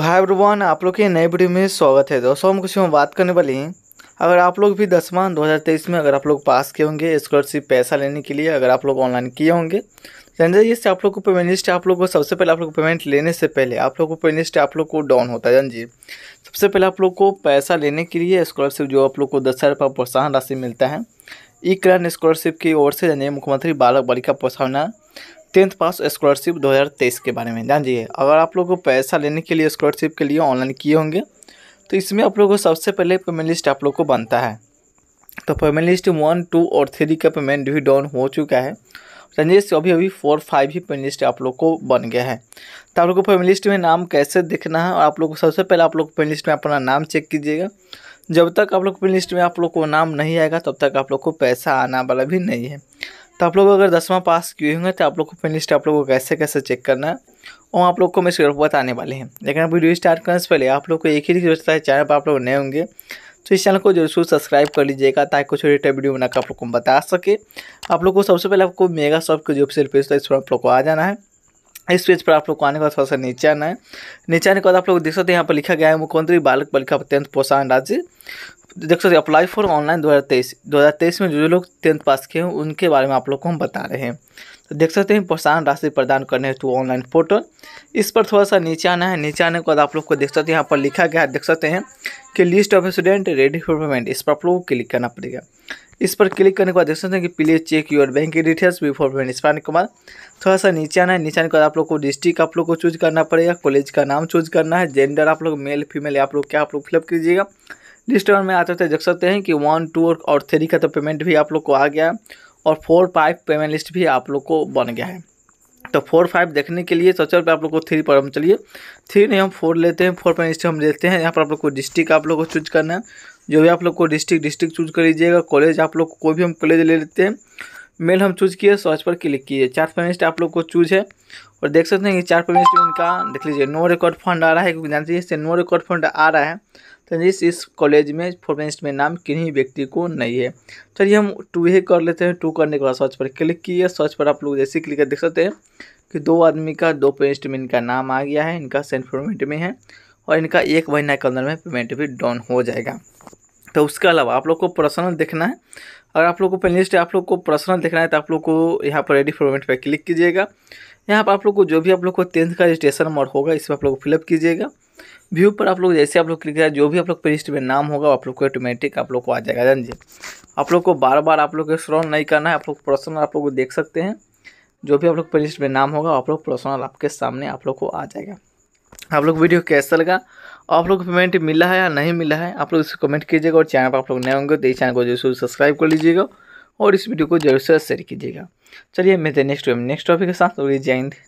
तो hi everyone आप लोग के नए वीडियो में स्वागत है दोस्तों हम कुछ में बात करने वाले हैं अगर आप लोग भी दसवां 2023 में अगर आप लोग पास किए होंगे स्कॉलरशिप पैसा लेने के लिए अगर आप लोग ऑनलाइन किए होंगे जान इससे आप लोग को पेमेंट लिस्ट आप लोग को सबसे पहले आप लोग पेमेंट लेने से पहले आप लोग को पेमेंट लिस्ट आप लोग को डाउन होता है जी सबसे पहले आप लोग को पैसा लेने के लिए स्कॉलरशिप जो आप लोग को दस हज़ार रुपये प्रोत्साहन राशि मिलता है ई कल्याण स्कॉलरशिप की ओर से जानिए मुख्यमंत्री बालक बालिका प्रोत्साहन टेंथ पास स्कॉलरशिप 2023 के बारे में जान जाइए अगर आप लोग को पैसा लेने के लिए स्कॉलरशिप के लिए ऑनलाइन किए होंगे तो इसमें आप लोगों को सबसे पहले पेमेंट लिस्ट आप लोग को बनता है तो पेमेंट लिस्ट वन टू और थ्री का पेमेंट भी डाउन हो चुका है रंजेश अभी अभी फोर फाइव ही पेमेंट लिस्ट आप लोग को बन गया है तो आप लोग को पेमेंट लिस्ट में नाम कैसे देखना है और आप लोग को सबसे पहले आप लोग पेमेंट लिस्ट में अपना नाम चेक कीजिएगा जब तक आप लोग पेमेंट लिस्ट में आप लोग को नाम नहीं आएगा तब तक आप लोग को पैसा आना वाला भी नहीं है तो आप लोग अगर दसवां पास किए होंगे तो आप लोग को पेन लिस्ट आप लोग को कैसे कैसे चेक करना है और आप लोग को मैं सिर्फ बताने वाले हैं लेकिन अब वीडियो स्टार्ट करने से पहले आप लोग को एक ही रिक्वेस्ट है चैनल पर आप लोग नए होंगे तो इस चैनल को जरूर सब्सक्राइब कर लीजिएगा ताकि कुछ रिलेटेड वीडियो बनाकर आप लोग को बता सके आप लोग को सबसे पहले आपको मेगा शॉप के जो वेबसाइट पेज था इस पर आप लोग को आ जाना है इस पेज पर आप लोग को आने का थोड़ा सा नीचे आना है नीचे आने के बाद आप लोग देख सकते हैं यहाँ पर लिखा गया है मुख्यमंत्री बालक बालिका टेंथ प्रोत्साहन राज्य देख सकते अप्लाई फॉर ऑनलाइन 2023 2023 में जो जो लोग टेंथ पास किए हैं उनके बारे में आप लोग को हम बता रहे हैं तो देख सकते हैं प्रोत्साहन राशि प्रदान करने हेतु ऑनलाइन पोर्टल इस पर थोड़ा सा नीचे आना है नीचे आने के बाद आप लोग को देख सकते हैं यहाँ पर लिखा गया है देख सकते हैं के list of student ready for payment इस पर आप लोगों को क्लिक करना पड़ेगा इस पर क्लिक करने के बाद देख सकते हैं कि प्लीज चेक योर बैंक की डिटेल्स बिफोर पेमेंट इस पर आने के बाद थोड़ा सा नीचे आना है नीचे आने के बाद आप लोग को डिस्ट्रिक्ट आप लोग को चूज करना पड़ेगा कॉलेज का नाम चूज करना है जेंडर आप लोग मेल फीमेल आप लोग क्या आप लोग फिलअप कीजिएगा लिस्ट में आते होते देख सकते हैं कि वन टू और थ्री का तो पेमेंट भी आप लोग को आ गया है और फोर फाइव पेमेंट लिस्ट भी आप लोग को बन गया है तो फोर फाइव देखने के लिए सोचा तो आप लोग को थ्री पर हम चलिए थ्री नहीं हम फोर लेते हैं फोर पॉइंट हम लेते हैं यहाँ पर आप लोग को डिस्ट्रिक्ट आप लोग को चूज करना है जो भी आप लोग को डिस्ट्रिक्ट डिस्ट्रिक्ट चूज कर लीजिएगा कॉलेज आप लोग को कोई भी हम कॉलेज ले लेते हैं मेल हम चूज किए सर्च पर क्लिक किए चार पेमेंट आप लोग को चूज है और देख सकते हैं कि चार पेमेंट इनका देख लीजिए नो रिकॉर्ड फंड आ रहा है क्योंकि जानते हैं इससे नो रिकॉर्ड फंड आ रहा है तो इस इस कॉलेज में फॉरेंस्ट में नाम किन्हीं व्यक्ति को नहीं है चलिए हम टू ही कर लेते हैं टू करने के बाद सर्च पर क्लिक किए सर्च पर आप लोग जैसे क्लिक कर देख सकते हैं कि दो आदमी का दो पेस्ट में इनका नाम आ गया है इनका सेंट पेमेंट में है और इनका एक महीना के अंदर में पेमेंट भी डाउन हो जाएगा तो उसके अलावा आप लोग को पर्सनल देखना है अगर आप लोग को पेन लिस्ट आप लोग को पर्सनल देखना है तो आप लोग को यहाँ पर रेडी फॉर्मेट पर क्लिक कीजिएगा यहाँ पर आप लोग को जो भी आप लोग को टेंथ का रजिस्ट्रेशन नंबर होगा इसमें आप लोग फिलअप कीजिएगा व्यू पर आप लोग जैसे आप लोग क्लिक करें जो भी आप लोग पेस्ट में नाम होगा आप लोग को ऑटोमेटिक आप लोग को आ जाएगा जान आप लोग को बार बार आप लोग को स्क्रॉल नहीं करना है आप लोग पर्सनल आप लोग को देख सकते हैं जो भी आप लोग पेस्ट में नाम होगा आप लोग पर्सनल आपके सामने आप लोग को आ जाएगा आप लोग वीडियो कैसा लगा आप लोग पेमेंट मिला है या नहीं मिला है आप लोग इसको कमेंट कीजिएगा और चैनल पर आप लोग नए होंगे तो इस चैनल को जरूर सब्सक्राइब कर लीजिएगा और इस वीडियो को जरूर से शेयर कीजिएगा चलिए मिलते हैं नेक्स्ट नेक्स्ट टॉपिक के साथ जय हिंद